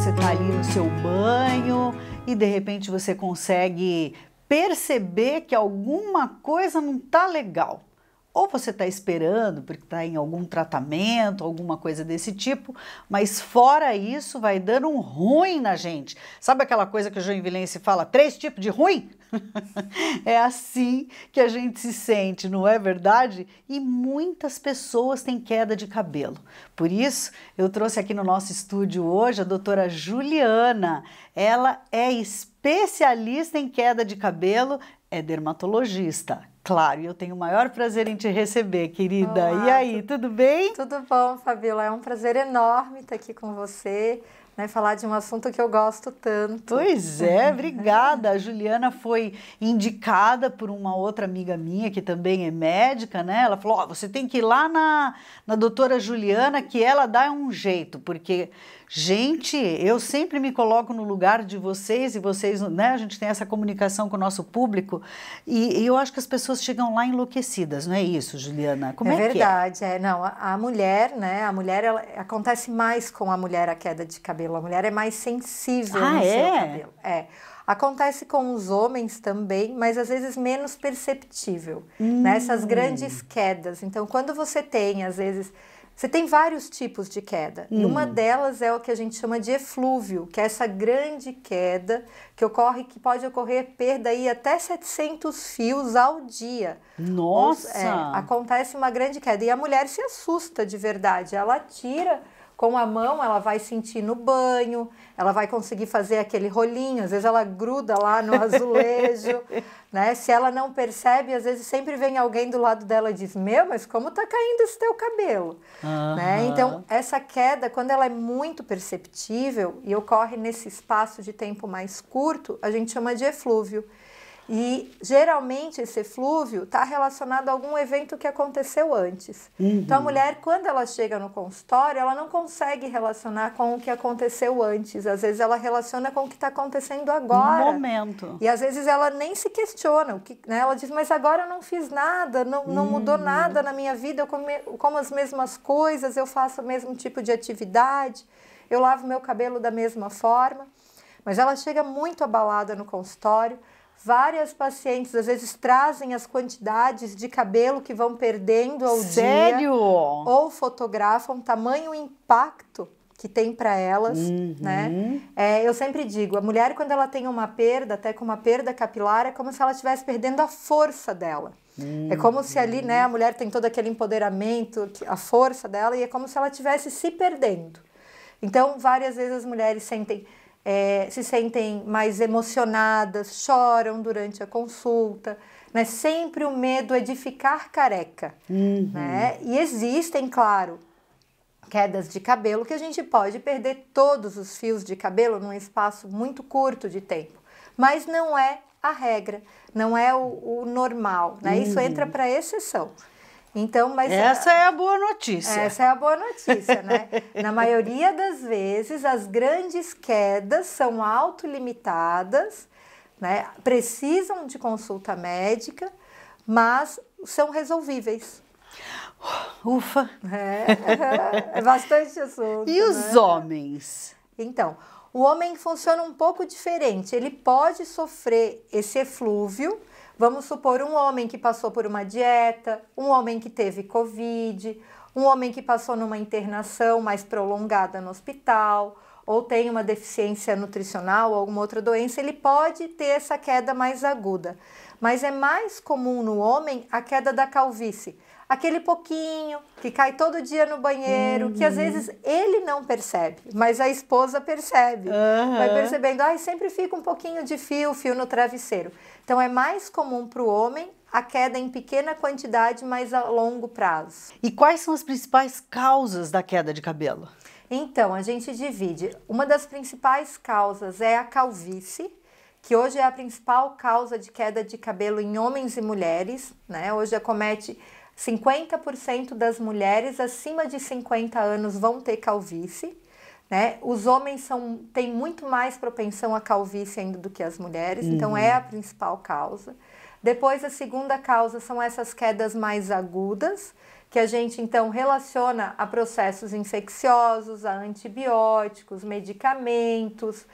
você está ali no seu banho e de repente você consegue perceber que alguma coisa não está legal. Ou você está esperando porque está em algum tratamento, alguma coisa desse tipo, mas fora isso vai dando um ruim na gente. Sabe aquela coisa que o Vilense fala, três tipos de ruim? é assim que a gente se sente, não é verdade? E muitas pessoas têm queda de cabelo. Por isso, eu trouxe aqui no nosso estúdio hoje a doutora Juliana. Ela é especialista em queda de cabelo, é dermatologista. Claro, e eu tenho o maior prazer em te receber, querida. Olá, e aí, tudo bem? Tudo bom, Fabiola. É um prazer enorme estar aqui com você né, falar de um assunto que eu gosto tanto. Pois é, obrigada. A Juliana foi indicada por uma outra amiga minha, que também é médica, né? Ela falou: oh, você tem que ir lá na, na doutora Juliana, que ela dá um jeito, porque gente, eu sempre me coloco no lugar de vocês e vocês, né? A gente tem essa comunicação com o nosso público e, e eu acho que as pessoas chegam lá enlouquecidas, não é isso, Juliana? Como é, é, é? verdade, é? é? não, a mulher, né? A mulher ela, acontece mais com a mulher a queda de cabelo. A mulher é mais sensível ah, no é? seu cabelo. É. Acontece com os homens também, mas às vezes menos perceptível, né, hum. nessas né? grandes quedas. Então, quando você tem, às vezes, você tem vários tipos de queda. Hum. Uma uhum. delas é o que a gente chama de eflúvio, que é essa grande queda que ocorre, que pode ocorrer perda aí até 700 fios ao dia. Nossa! Ou, é, acontece uma grande queda e a mulher se assusta de verdade. Ela tira com a mão, ela vai sentir no banho, ela vai conseguir fazer aquele rolinho, às vezes ela gruda lá no azulejo, né? Se ela não percebe, às vezes sempre vem alguém do lado dela e diz: Meu, mas como tá caindo esse teu cabelo? Uhum. Né? Então, essa queda, quando ela é muito perceptível e ocorre nesse espaço de tempo mais curto, a gente chama de eflúvio. E geralmente esse eflúvio está relacionado a algum evento que aconteceu antes. Uhum. Então a mulher, quando ela chega no consultório, ela não consegue relacionar com o que aconteceu antes. Às vezes ela relaciona com o que está acontecendo agora. No momento. E às vezes ela nem se questiona. O que, né? Ela diz, mas agora eu não fiz nada, não, não uhum. mudou nada na minha vida, eu como as mesmas coisas, eu faço o mesmo tipo de atividade, eu lavo meu cabelo da mesma forma. Mas ela chega muito abalada no consultório Várias pacientes às vezes trazem as quantidades de cabelo que vão perdendo ao Sério? dia. Ou fotografam tamanho impacto que tem para elas, uhum. né? É, eu sempre digo, a mulher quando ela tem uma perda, até com uma perda capilar, é como se ela estivesse perdendo a força dela. Uhum. É como se ali, né, a mulher tem todo aquele empoderamento, a força dela, e é como se ela estivesse se perdendo. Então, várias vezes as mulheres sentem é, se sentem mais emocionadas, choram durante a consulta. Né? Sempre o medo é de ficar careca. Uhum. Né? E existem, claro, quedas de cabelo que a gente pode perder todos os fios de cabelo num espaço muito curto de tempo. Mas não é a regra, não é o, o normal, né? Isso uhum. entra para exceção. Então, mas essa ah, é a boa notícia. Essa é a boa notícia, né? Na maioria das vezes, as grandes quedas são autolimitadas, né? Precisam de consulta médica, mas são resolvíveis. Ufa! É, é bastante assunto. E né? os homens? Então, o homem funciona um pouco diferente. Ele pode sofrer esse eflúvio, Vamos supor um homem que passou por uma dieta, um homem que teve Covid, um homem que passou numa internação mais prolongada no hospital, ou tem uma deficiência nutricional ou alguma outra doença, ele pode ter essa queda mais aguda. Mas é mais comum no homem a queda da calvície aquele pouquinho que cai todo dia no banheiro, uhum. que às uhum. vezes ele não percebe, mas a esposa percebe. Uhum. Vai percebendo, ai, ah, sempre fica um pouquinho de fio, fio no travesseiro. Então é mais comum para o homem a queda em pequena quantidade, mas a longo prazo. E quais são as principais causas da queda de cabelo? Então, a gente divide. Uma das principais causas é a calvície, que hoje é a principal causa de queda de cabelo em homens e mulheres, né? Hoje acomete 50% das mulheres acima de 50 anos vão ter calvície. Né? Os homens são, têm muito mais propensão à calvície ainda do que as mulheres, uhum. então é a uhum. principal causa. Depois, a segunda causa são essas quedas mais agudas, que a gente então relaciona a processos infecciosos, a antibióticos, medicamentos,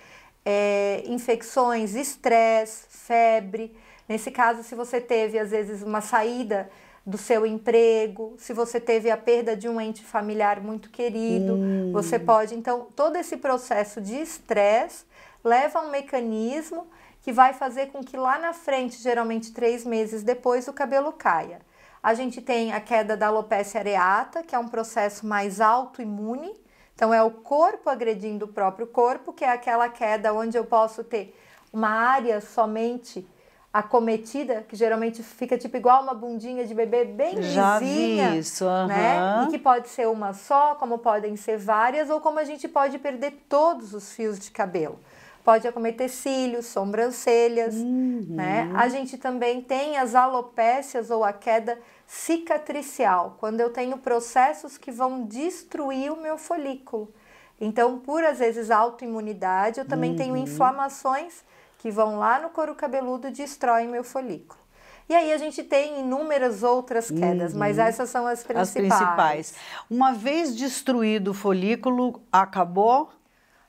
é, infecções, estresse, febre. Nesse caso, se você teve às vezes uma saída do seu emprego, se você teve a perda de um ente familiar muito querido, hum. você pode. Então, todo esse processo de estresse leva a um mecanismo que vai fazer com que lá na frente, geralmente três meses depois, o cabelo caia. A gente tem a queda da alopecia areata, que é um processo mais autoimune, então é o corpo agredindo o próprio corpo, que é aquela queda onde eu posso ter uma área somente acometida, que geralmente fica tipo igual uma bundinha de bebê bem Já lisinha, vi isso, uhum. né? E que pode ser uma só, como podem ser várias, ou como a gente pode perder todos os fios de cabelo. Pode acometer cílios, sobrancelhas, uhum. né? A gente também tem as alopécias ou a queda cicatricial, quando eu tenho processos que vão destruir o meu folículo. Então, por às vezes autoimunidade, eu também uhum. tenho inflamações que vão lá no couro cabeludo e destroem meu folículo. E aí a gente tem inúmeras outras quedas, uhum. mas essas são as principais. As principais. Uma vez destruído o folículo, acabou?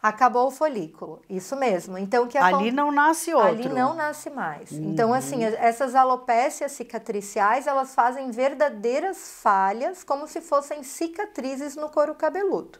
Acabou o folículo, isso mesmo. Então que ali não nasce outro. Ali não nasce mais. Uhum. Então assim, uhum. essas alopécias cicatriciais, elas fazem verdadeiras falhas, como se fossem cicatrizes no couro cabeludo.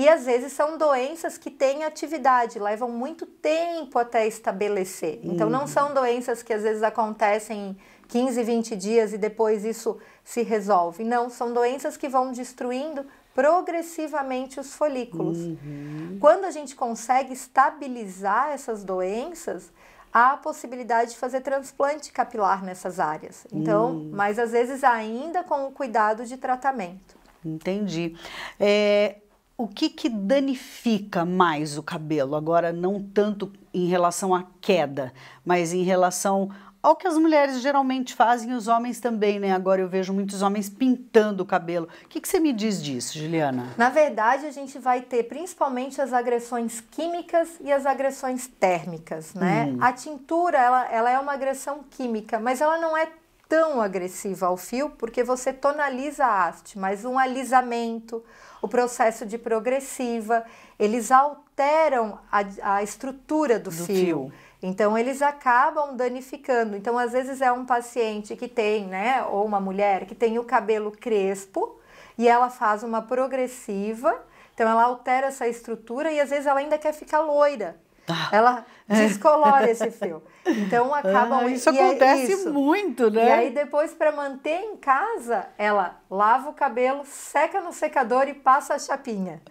E às vezes são doenças que têm atividade, levam muito tempo até estabelecer. Então não uhum. são doenças que às vezes acontecem 15, 20 dias e depois isso se resolve. Não, são doenças que vão destruindo progressivamente os folículos. Uhum. Quando a gente consegue estabilizar essas doenças, há a possibilidade de fazer transplante capilar nessas áreas. Então, uhum. mas às vezes ainda com o cuidado de tratamento. Entendi. É, o que, que danifica mais o cabelo? Agora, não tanto em relação à queda, mas em relação ao que as mulheres geralmente fazem e os homens também, né? Agora eu vejo muitos homens pintando o cabelo. O que, que você me diz disso, Juliana? Na verdade, a gente vai ter principalmente as agressões químicas e as agressões térmicas, né? Hum. A tintura, ela, ela é uma agressão química, mas ela não é tão agressiva ao fio, porque você tonaliza a haste, mas um alisamento, o processo de progressiva, eles alteram a, a estrutura do, do fio. fio. Então eles acabam danificando. Então às vezes é um paciente que tem, né, ou uma mulher que tem o cabelo crespo e ela faz uma progressiva, então ela altera essa estrutura e às vezes ela ainda quer ficar loira. Ah. Ela é. descolora esse fio. Então acabam ah, isso acontece é isso. muito, né? E aí depois para manter em casa, ela lava o cabelo, seca no secador e passa a chapinha.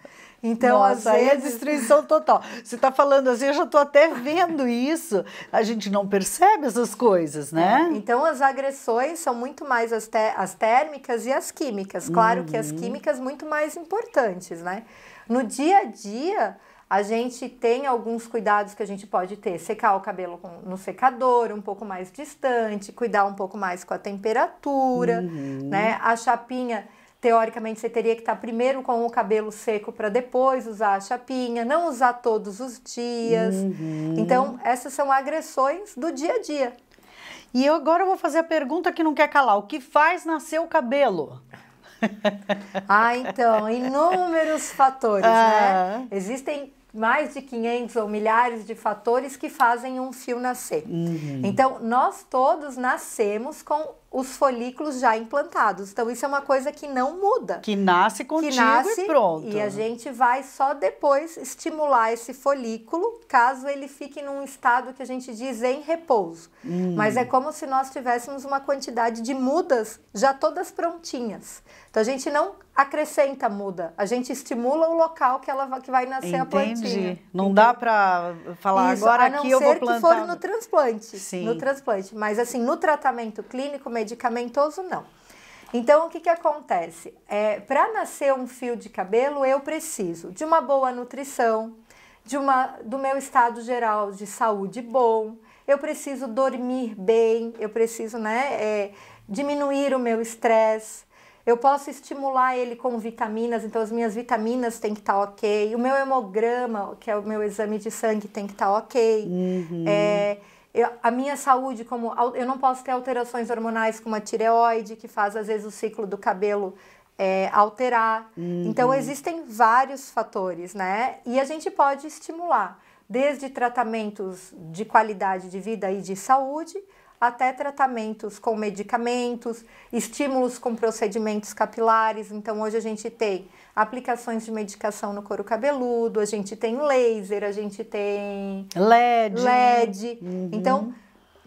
Então, Nossa, às vezes... aí é destruição total. Você está falando assim, eu já estou até vendo isso. A gente não percebe essas coisas, né? É, então, as agressões são muito mais as, as térmicas e as químicas. Claro uhum. que as uhum. químicas muito mais importantes, né? No dia a dia, a gente tem alguns cuidados que a gente pode ter: secar o cabelo no secador, um pouco mais distante, cuidar um pouco mais com a temperatura, uhum. né? A chapinha teoricamente você teria que estar primeiro com o cabelo seco para depois usar a chapinha, não usar todos os dias. Uhum. Então, essas são agressões do dia a dia. E eu agora vou fazer a pergunta que não quer calar: o que faz nascer o cabelo? ah, então, inúmeros fatores, ah. né? Existem mais de 500 ou milhares de fatores que fazem um fio nascer. Uhum. Então, nós todos nascemos com os folículos já implantados. Então isso é uma coisa que não muda. Que nasce contigo que nasce, e pronto. E a gente vai só depois estimular esse folículo, caso ele fique num estado que a gente diz em repouso. Hum. Mas é como se nós tivéssemos uma quantidade de mudas já todas prontinhas. Então a gente não acrescenta muda, a gente estimula o local que ela que vai nascer Entendi. a plantinha. Não dá para falar Isso, agora aqui ser eu vou plantar. que for no transplante. Sim. No transplante, mas assim, no tratamento clínico medicamentoso, não. Então, o que, que acontece? É, Para nascer um fio de cabelo, eu preciso de uma boa nutrição, de uma, do meu estado geral de saúde bom, eu preciso dormir bem, eu preciso né, é, diminuir o meu estresse, eu posso estimular ele com vitaminas, então as minhas vitaminas têm que estar tá ok, o meu hemograma, que é o meu exame de sangue, tem que estar tá ok. Uhum. É, eu, a minha saúde, como eu não posso ter alterações hormonais como a tireoide, que faz às vezes o ciclo do cabelo é, alterar. Uhum. Então existem vários fatores, né? E a gente pode estimular, desde tratamentos de qualidade de vida e de saúde, até tratamentos com medicamentos, estímulos com procedimentos capilares. Então hoje a gente tem aplicações de medicação no couro cabeludo, a gente tem laser, a gente tem LED. LED. Uhum. Então,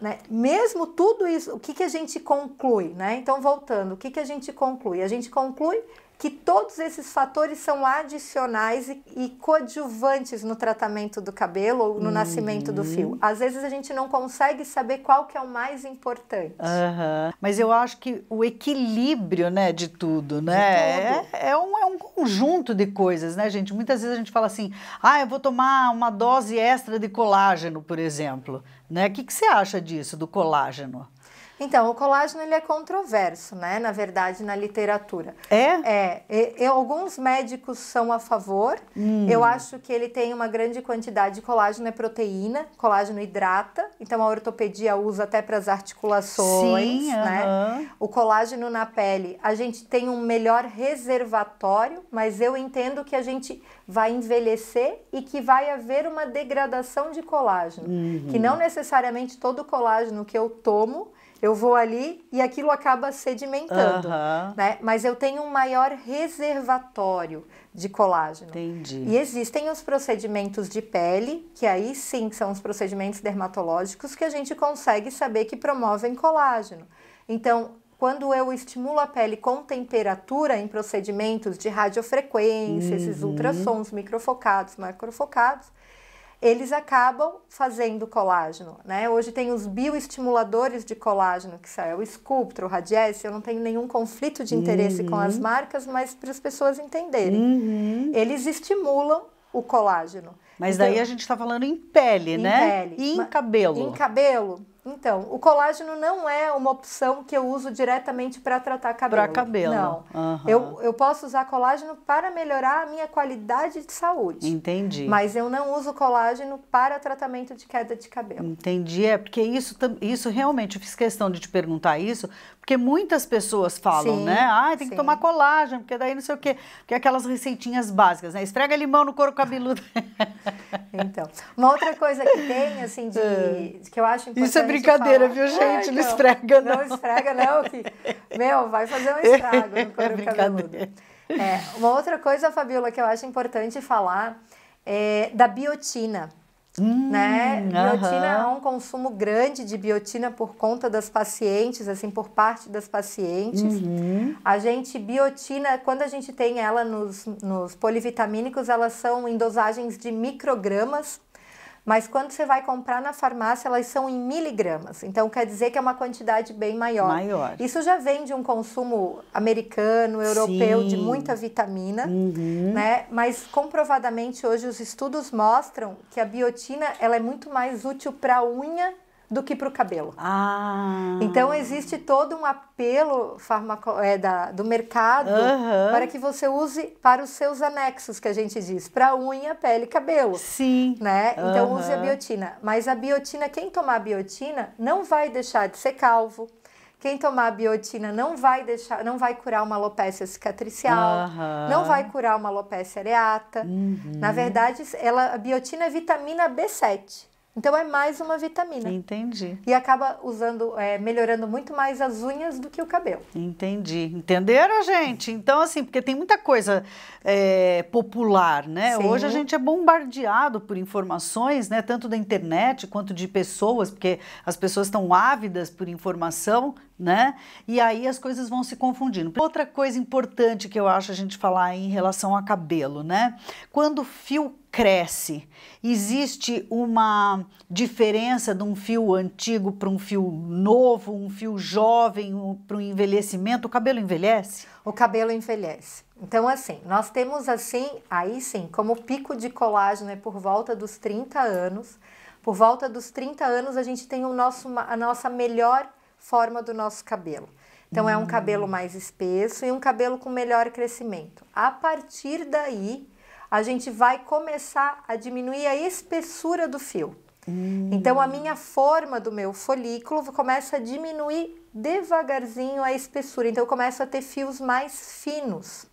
né, mesmo tudo isso, o que, que a gente conclui? Né? Então, voltando, o que, que a gente conclui? A gente conclui que todos esses fatores são adicionais e, e coadjuvantes no tratamento do cabelo ou no uhum. nascimento do fio. Uhum. Às vezes a gente não consegue saber qual que é o mais importante. Uhum. Mas eu acho que o equilíbrio, né, de tudo, né, de tudo. É, é, um, é um conjunto de coisas, né, gente? Muitas vezes a gente fala assim, ah, eu vou tomar uma dose extra de colágeno, por exemplo, né? O que, que você acha disso, do colágeno? Então, o colágeno ele é controverso, né? Na verdade, na literatura. É? É. E, e, alguns médicos são a favor. Hum. Eu acho que ele tem uma grande quantidade de colágeno é proteína, colágeno hidrata. Então, a ortopedia usa até para as articulações, Sim, né? O colágeno na pele, a gente tem um melhor reservatório, mas eu entendo que a gente vai envelhecer e que vai haver uma degradação de colágeno, uhum. que não necessariamente todo colágeno que eu tomo eu vou ali e aquilo acaba sedimentando, uhum. né? Mas eu tenho um maior reservatório de colágeno. Entendi. E existem os procedimentos de pele, que aí sim são os procedimentos dermatológicos que a gente consegue saber que promovem colágeno. Então, quando eu estimulo a pele com temperatura em procedimentos de radiofrequência, uhum. esses ultrassons microfocados, macrofocados, eles acabam fazendo colágeno, né? Hoje tem os bioestimuladores de colágeno, que são é o Sculptra, o Radiesse, eu não tenho nenhum conflito de interesse uhum. com as uhum. marcas, mas para as pessoas entenderem. Uhum. Eles estimulam o colágeno. Mas então, daí a gente está falando em pele, em né? Pele. E em cabelo. Em cabelo, então, o colágeno não é uma opção que eu uso diretamente para tratar cabelo. Para cabelo. Não. Uhum. Eu, eu posso usar colágeno para melhorar a minha qualidade de saúde. Entendi. Mas eu não uso colágeno para tratamento de queda de cabelo. Entendi. É porque isso, isso realmente, eu fiz questão de te perguntar isso, porque muitas pessoas falam, sim, né? Ah, tem sim. que tomar colágeno, porque daí não sei o quê. Porque aquelas receitinhas básicas, né? Esfrega limão no couro cabeludo. então, uma outra coisa que tem, assim, de, é. que eu acho importante Isso é brincadeira, falar, viu, é, gente? não, não esfrega, não. Não esfrega, não, que, meu, vai fazer um é estrago no couro é cabeludo. É, uma outra coisa, Fabiola, que eu acho importante falar é da biotina. Né? Hum, né? Biotina uhum. há é um consumo grande de biotina por conta das pacientes, assim, por parte das pacientes. Uhum. A gente, biotina, quando a gente tem ela nos, nos polivitamínicos, elas são em dosagens de microgramas mas quando você vai comprar na farmácia, elas são em miligramas. Então quer dizer que é uma quantidade bem maior. Maior. Isso já vem de um consumo americano, europeu, Sim. de muita vitamina, uhum. né? Mas comprovadamente hoje os estudos mostram que a biotina ela é muito mais útil para a unha do que para o cabelo. Ah. Então existe todo um apelo farmaco, é, da, do mercado uhum. para que você use para os seus anexos, que a gente diz, para unha, pele e cabelo. Sim. Né? Uhum. Então use a biotina. Mas a biotina, quem tomar a biotina não vai deixar de ser calvo. Quem tomar a biotina não vai deixar, não vai curar uma alopecia cicatricial, uhum. não vai curar uma alopecia areata. Uhum. Na verdade, ela, a biotina é vitamina B7. Então é mais uma vitamina. Entendi. E acaba usando, é, melhorando muito mais as unhas do que o cabelo. Entendi. Entenderam, gente? Então, assim, porque tem muita coisa é, popular, né? Sim. Hoje a gente é bombardeado por informações, né? Tanto da internet quanto de pessoas, porque as pessoas estão ávidas por informação, né? E aí as coisas vão se confundindo. Outra coisa importante que eu acho a gente falar em relação a cabelo, né? Quando o fio cresce, existe uma diferença de um fio antigo para um fio novo, um fio jovem para o um envelhecimento? O cabelo envelhece? O cabelo envelhece. Então, assim, nós temos assim, aí sim, como pico de colágeno é por volta dos 30 anos. Por volta dos 30 anos, a gente tem o nosso, a nossa melhor forma do nosso cabelo. Então, é um cabelo hum. mais espesso e um cabelo com melhor crescimento. A partir daí, a gente vai começar a diminuir a espessura do fio. Hum. Então, a minha forma do meu folículo começa a diminuir devagarzinho a espessura. Então, eu começo a ter fios mais finos.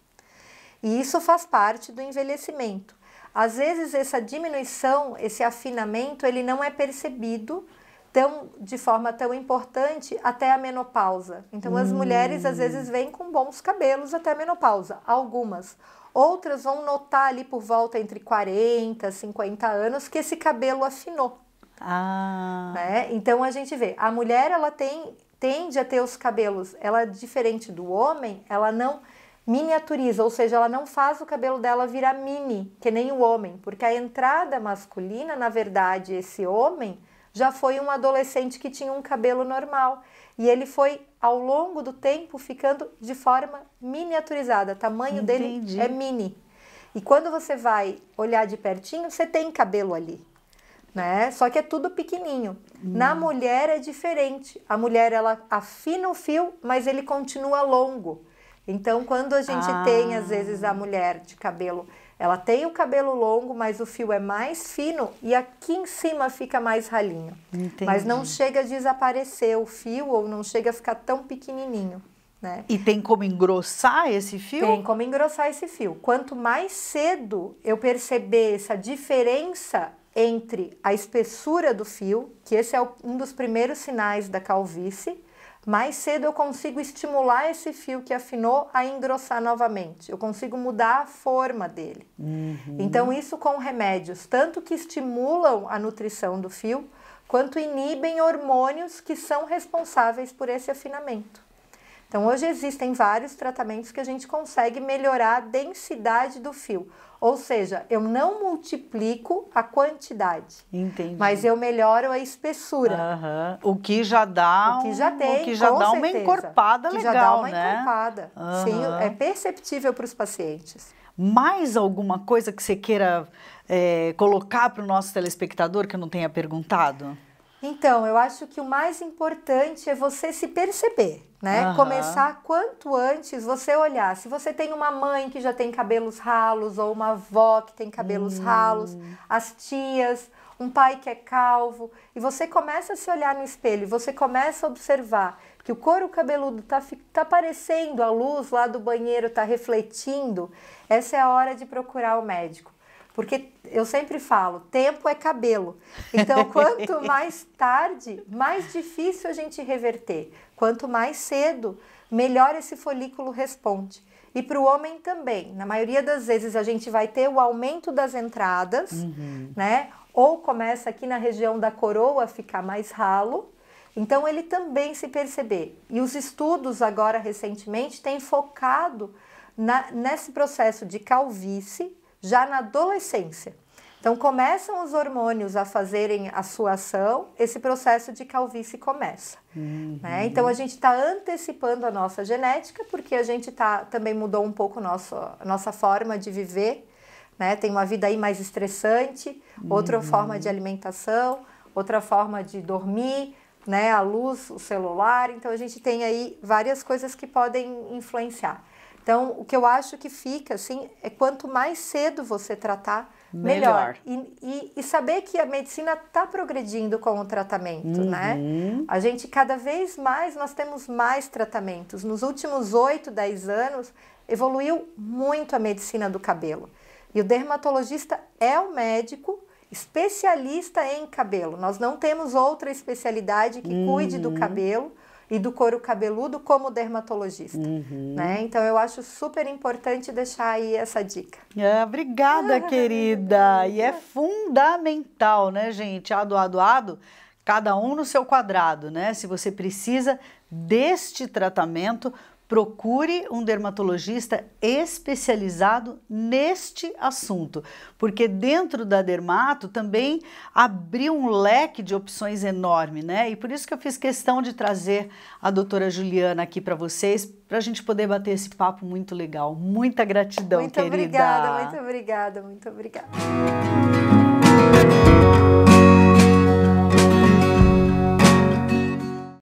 E isso faz parte do envelhecimento. Às vezes, essa diminuição, esse afinamento, ele não é percebido tão de forma tão importante até a menopausa. Então hum. as mulheres às vezes vêm com bons cabelos até a menopausa, algumas. Outras vão notar ali por volta entre 40, 50 anos que esse cabelo afinou. Ah. Né? Então a gente vê, a mulher ela tem tende a ter os cabelos, ela diferente do homem, ela não miniaturiza, ou seja, ela não faz o cabelo dela virar mini, que nem o homem, porque a entrada masculina, na verdade, esse homem já foi um adolescente que tinha um cabelo normal. E ele foi, ao longo do tempo, ficando de forma miniaturizada. O tamanho Entendi. dele é mini. E quando você vai olhar de pertinho, você tem cabelo ali. Né? Só que é tudo pequenininho. Hum. Na mulher é diferente. A mulher ela afina o fio, mas ele continua longo. Então, quando a gente ah. tem às vezes a mulher de cabelo ela tem o cabelo longo, mas o fio é mais fino e aqui em cima fica mais ralinho. Entendi. Mas não chega a desaparecer o fio ou não chega a ficar tão pequenininho. Né? E tem como engrossar esse fio? Tem como engrossar esse fio. Quanto mais cedo eu perceber essa diferença entre a espessura do fio, que esse é um dos primeiros sinais da calvície, mais cedo eu consigo estimular esse fio que afinou a engrossar novamente. Eu consigo mudar a forma dele. Uhum. Então, isso com remédios, tanto que estimulam a nutrição do fio, quanto inibem hormônios que são responsáveis por esse afinamento. Então, hoje existem vários tratamentos que a gente consegue melhorar a densidade do fio. Ou seja, eu não multiplico a quantidade. Entendi. Mas eu melhoro a espessura. Uhum. O que já dá, o que já tem, o que já dá certeza. uma encorpada que legal, já dá uma né? encorpada. Uhum. Sim, é perceptível para os pacientes. Mais alguma coisa que você queira é, colocar para o nosso telespectador que eu não tenha perguntado? Então, eu acho que o mais importante é você se perceber, né? Uhum. Começar quanto antes você olhar. Se você tem uma mãe que já tem cabelos ralos, ou uma avó que tem cabelos uhum. ralos, as tias, um pai que é calvo, e você começa a se olhar no espelho, você começa a observar que o couro cabeludo tá, tá aparecendo, a luz lá do banheiro tá refletindo, essa é a hora de procurar o médico. Porque eu sempre falo, tempo é cabelo. Então, quanto mais tarde, mais difícil a gente reverter. Quanto mais cedo, melhor esse folículo responde. E para o homem também. Na maioria das vezes a gente vai ter o aumento das entradas, uhum. né? Ou começa aqui na região da coroa a ficar mais ralo. Então ele também se perceber. E os estudos agora recentemente têm focado na, nesse processo de calvície já na adolescência. Então começam os hormônios a fazerem a sua ação, esse processo de calvície começa. Né? Uhum. Né? Então a gente está antecipando a nossa genética, porque a gente tá, também mudou um pouco nosso, a nossa forma de viver, né? tem uma vida aí mais estressante, outra uhum. forma de alimentação, outra forma de dormir, né? a luz, o celular. Então a gente tem aí várias coisas que podem influenciar. Então, o que eu acho que fica, assim, é quanto mais cedo você tratar, melhor. melhor. E, e, e, saber que a medicina está progredindo com o tratamento, né? uhum. né? A gente, cada vez mais, nós temos mais tratamentos. Nos últimos 8, 10 anos, evoluiu muito a medicina do cabelo. E o dermatologista é o médico especialista em cabelo. Nós não temos outra especialidade que uhum. cuide do uhum. cabelo e do couro cabeludo como dermatologista. Uhum. Né? Então eu acho super importante deixar aí essa dica. É, obrigada, ah, querida. E é fundamental, né, gente? Ado, ado, ado cada um no seu quadrado, né? Se você precisa deste tratamento, procure um dermatologista especializado neste assunto, porque dentro da dermato também abriu um leque de opções enorme, né? E por isso que eu fiz questão de trazer a doutora Juliana aqui para vocês, para a gente poder bater esse papo muito legal. Muita gratidão, muito querida. Muito obrigada, muito obrigada, muito obrigada.